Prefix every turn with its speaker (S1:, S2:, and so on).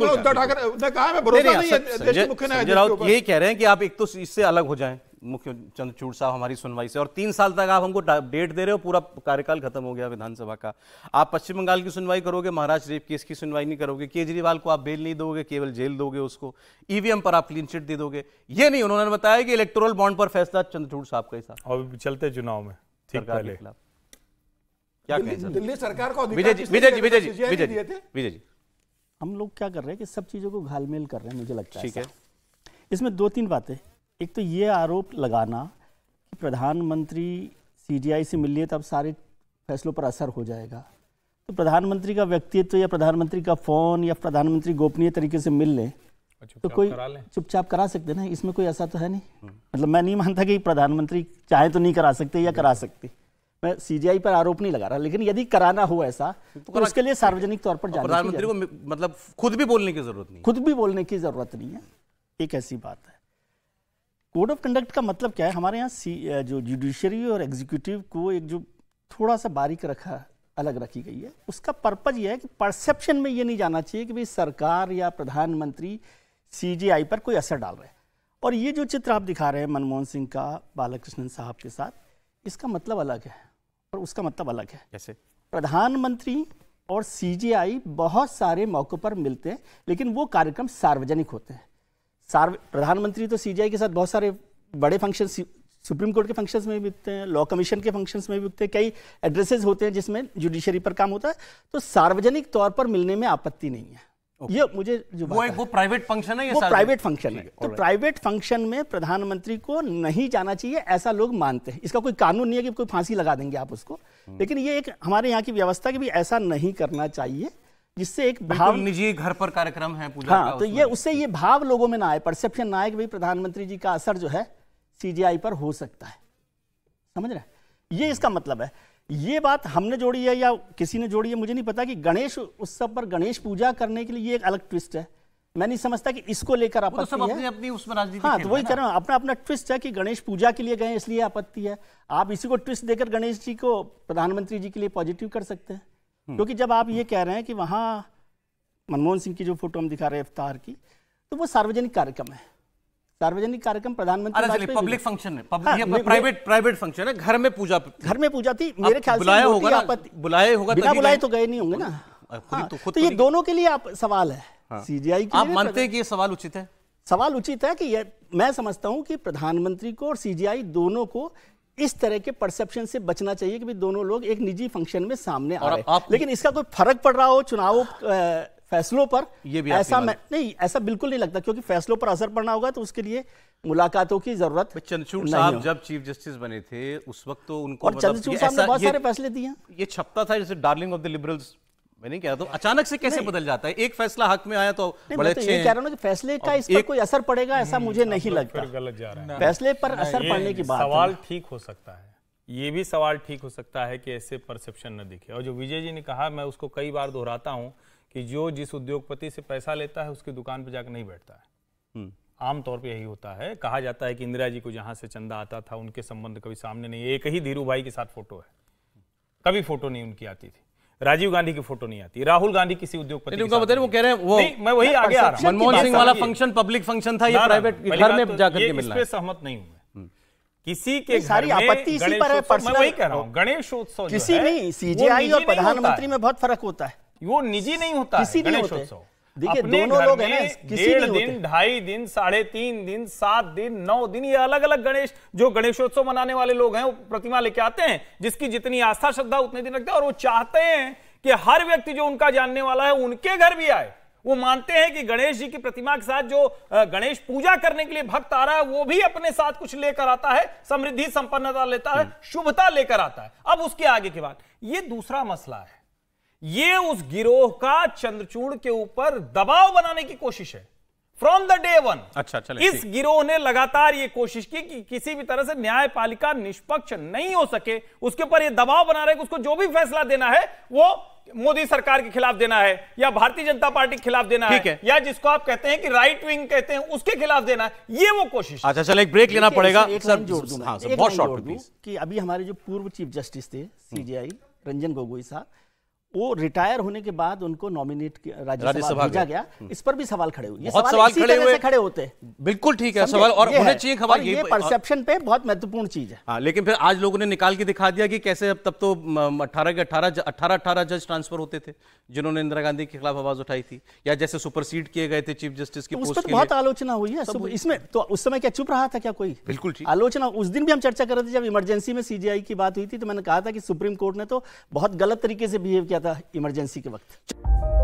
S1: यही कह रहे हैं कि आप एक तो इससे अलग हो जाए मुख्य चंद्रचूड़ साहब हमारी सुनवाई से और तीन साल तक आप हमको डेट दे रहे हो पूरा कार्यकाल खत्म हो गया विधानसभा का आप पश्चिम बंगाल की सुनवाई करोगे महाराष्ट्र रेप केस की सुनवाई नहीं करोगे केजरीवाल को आप बेल नहीं दोगे केवल जेल दोगे उसको ईवीएम पर आप क्लीन चिट दे दोगे ये नहीं उन्होंने बताया कि इलेक्टोरल बॉन्ड पर फैसला चंद्रचूड़ साहब का ही था और चलते चुनाव में सरकार के खिलाफ क्या कहें दिल्ली सरकार को विजय जी विजय जी विजय जी विजय जी हम लोग क्या कर रहे हैं कि सब चीज़ों को घालमेल कर रहे हैं मुझे लगता है ठीक है इसमें दो तीन बातें एक तो ये आरोप लगाना कि प्रधानमंत्री सीजीआई से मिलिए तब तो सारे फैसलों पर असर हो जाएगा तो प्रधानमंत्री का व्यक्तित्व या प्रधानमंत्री का फ़ोन या प्रधानमंत्री गोपनीय तरीके से मिल लें अच्छा, तो कोई चुपचाप करा सकते ना इसमें कोई ऐसा तो है नहीं हम्म। मतलब मैं नहीं मानता कि प्रधानमंत्री चाहे तो नहीं करा सकते या करा सकते मैं सीजीआई पर आरोप नहीं लगा रहा लेकिन यदि कराना हो ऐसा तो, तो उसके लिए सार्वजनिक तौर पर प्रधानमंत्री को मतलब खुद भी बोलने की जरूरत नहीं खुद भी बोलने की जरूरत नहीं है एक ऐसी बात है कोड ऑफ कंडक्ट का मतलब क्या है हमारे यहाँ जो जुडिशरी और एग्जीक्यूटिव को एक जो थोड़ा सा बारीक रखा अलग रखी गई है उसका पर्पज यह है कि परसेप्शन में ये नहीं जाना चाहिए कि भाई सरकार या प्रधानमंत्री सीजीआई पर कोई असर डाल रहे हैं और ये जो चित्र आप दिखा रहे हैं मनमोहन सिंह का बालाकृष्णन साहब के साथ इसका मतलब अलग है उसका मतलब अलग है जैसे प्रधानमंत्री और सी बहुत सारे मौक़ों पर मिलते हैं लेकिन वो कार्यक्रम सार्वजनिक होते हैं सार्व प्रधानमंत्री तो सीजीआई के साथ बहुत सारे बड़े फंक्शन सुप्रीम कोर्ट के फंक्शंस में भी होते हैं लॉ कमीशन के फंक्शंस में भी होते हैं कई एड्रेसेस होते हैं जिसमें जुडिशरी पर काम होता है तो सार्वजनिक तौर पर मिलने में आपत्ति नहीं है ये मुझे जो वो एक वो प्राइवेट फंक्शन है ये वो प्राइवेट फंक्शन है तो प्राइवेट फंक्शन में प्रधानमंत्री को नहीं जाना चाहिए ऐसा लोग मानते हैं इसका कोई कानून नहीं है कि कोई फांसी लगा देंगे आप उसको हम्म। लेकिन ये एक हमारे यहाँ की व्यवस्था की भी ऐसा नहीं करना चाहिए जिससे एक भाव निजी घर पर कार्यक्रम है पूजा हाँ तो ये उससे ये भाव लोगों में ना आए परसेप्शन ना आए कि भाई प्रधानमंत्री जी का असर जो है सीजीआई पर हो सकता है समझ रहे ये इसका मतलब है ये बात हमने जोड़ी है या किसी ने जोड़ी है मुझे नहीं पता कि गणेश उत्सव पर गणेश पूजा करने के लिए एक अलग ट्विस्ट है मैं नहीं समझता कि इसको लेकर तो आपत्ति है अपनी, अपनी उसमें राजनीति हाँ तो वही कह रहा हूँ अपना अपना ट्विस्ट है कि गणेश पूजा के लिए गए इसलिए आपत्ति है आप इसी को ट्विस्ट देकर गणेश जी को प्रधानमंत्री जी के लिए पॉजिटिव कर सकते हैं हम्म। क्योंकि जब आप ये कह रहे हैं कि वहाँ मनमोहन सिंह की जो फोटो हम दिखा रहे हैं अवतार की तो वो सार्वजनिक कार्यक्रम है सार्वजनिक कार्यक्रम प्रधानमंत्री पब्लिक फंक्शन है प्राइवेट प्राइवेट फंक्शन है घर में पूजा घर में पूजा थी मेरे ख्याल बुलाया होगा बुलाए होगा बिना बुलाए तो गए नहीं होंगे ना हाँ, हाँ, तो, तो ये तो- दोनों के लिए आप सवाल है सीजीआई हाँ। आप मानते हैं कि ये सवाल उचित है सवाल उचित है कि ये मैं समझता हूं कि प्रधानमंत्री को और सीजीआई दोनों को इस तरह के परसेप्शन से बचना चाहिए कि भी दोनों लोग एक निजी फंक्शन में सामने आ रहे हैं लेकिन इसका कोई फर्क पड़ रहा हो चुनाव फैसलों पर ये भी ऐसा मैं नहीं ऐसा बिल्कुल नहीं लगता क्योंकि फैसलों पर असर पड़ना होगा तो उसके लिए मुलाकातों की जरूरत चंद्रचूड़ साहब जब चीफ जस्टिस बने थे उस वक्त तो उनको मतलब चंद्रचूड़ साहब ने बहुत सारे फैसले दिए ये छपता था जैसे डार्लिंग ऑफ द लिबरल्स मैं नहीं कह रहा तो अचानक से कैसे बदल जाता है एक फैसला हक में आया तो बड़े तो अच्छे तो कह रहा कि फैसले का इस पर कोई असर पड़ेगा ऐसा मुझे हम्म, नहीं लगता गलत जा रहा है फैसले पर असर पड़ने की बात सवाल ठीक हो सकता है ये भी सवाल ठीक हो सकता है कि ऐसे परसेप्शन न दिखे और जो विजय जी ने कहा मैं उसको कई बार दोहराता हूँ कि जो जिस उद्योगपति से पैसा लेता है उसकी दुकान पर जाकर नहीं बैठता है हम्म। आमतौर पर यही होता है कहा जाता है कि इंदिरा जी को जहाँ से चंदा आता था उनके संबंध कभी सामने नहीं एक ही धीरू भाई के साथ फोटो है कभी फोटो नहीं उनकी आती थी राजीव गांधी की फोटो नहीं आती राहुल गांधी किसी उद्योगपति उनका बताइए वो कह रहे हैं वो मैं वही आगे आ रहा मनमोहन सिंह वाला फंक्शन पब्लिक फंक्शन था ये प्राइवेट घर में जाकर के मिलना सहमत नहीं हूं हम्म। किसी के सारी आपत्ति इसी पर है मैं वही कह रहा गणेशोत्सव किसी नहीं सीजीआई और प्रधानमंत्री में बहुत फर्क होता है वो निजी नहीं होता किसी गणेश उत्सव देखिए दोनों लोग हैं किसी डेढ़ दिन ढाई दिन साढ़े तीन दिन सात दिन नौ दिन ये अलग अलग गणेश जो गणेशोत्सव मनाने वाले लोग हैं वो प्रतिमा लेके आते हैं जिसकी जितनी आस्था श्रद्धा उतने दिन रखते हैं और वो चाहते हैं कि हर व्यक्ति जो उनका जानने वाला है उनके घर भी आए वो मानते हैं कि गणेश जी की प्रतिमा के साथ जो गणेश पूजा करने के लिए भक्त आ रहा है वो भी अपने साथ कुछ लेकर आता है समृद्धि संपन्नता लेता है हम्म। शुभता लेकर आता है अब उसके आगे की बात ये दूसरा मसला है ये उस गिरोह का चंद्रचूड़ के ऊपर दबाव बनाने की कोशिश है फ्रॉम द डे वन अच्छा चले इस गिरोह ने लगातार ये कोशिश की कि किसी भी तरह से न्यायपालिका निष्पक्ष नहीं हो सके उसके ऊपर ये दबाव बना रहे कि उसको जो भी फैसला देना है वो मोदी सरकार के खिलाफ देना है या भारतीय जनता पार्टी के खिलाफ देना है, है या जिसको आप कहते हैं कि राइट विंग कहते हैं उसके खिलाफ देना है ये वो कोशिश अच्छा चलो एक ब्रेक लेना पड़ेगा एक सर जोड़ दूंगा हाँ, बहुत शॉर्ट कि अभी हमारे जो पूर्व चीफ जस्टिस थे सीजीआई हम्म। रंजन गोगोई साहब वो रिटायर होने के बाद उनको नॉमिनेट राज्यसभा भेजा गया हम्म। इस पर भी सवाल खड़े हुए बहुत सवाल, सवाल खड़े हुए खड़े होते बिल्कुल ठीक है सवाल और उन्हें चाहिए खबर ये, ये परसेप्शन पे बहुत महत्वपूर्ण चीज है हाँ लेकिन फिर आज लोगों ने निकाल के दिखा दिया कि कैसे अब तब तो अठारह के अठारह अठारह अठारह जज ट्रांसफर होते थे जिन्होंने इंदिरा गांधी के खिलाफ आवाज उठाई थी या जैसे सुपरसीड किए गए थे चीफ जस्टिस की उस बहुत आलोचना हुई है इसमें तो उस समय क्या चुप रहा था क्या कोई बिल्कुल आलोचना उस दिन भी हम चर्चा कर रहे थे जब इमरजेंसी में सीजीआई की बात हुई थी तो मैंने कहा था कि सुप्रीम कोर्ट ने तो बहुत गलत तरीके से बिहेव किया था ज्यादा इमरजेंसी के वक्त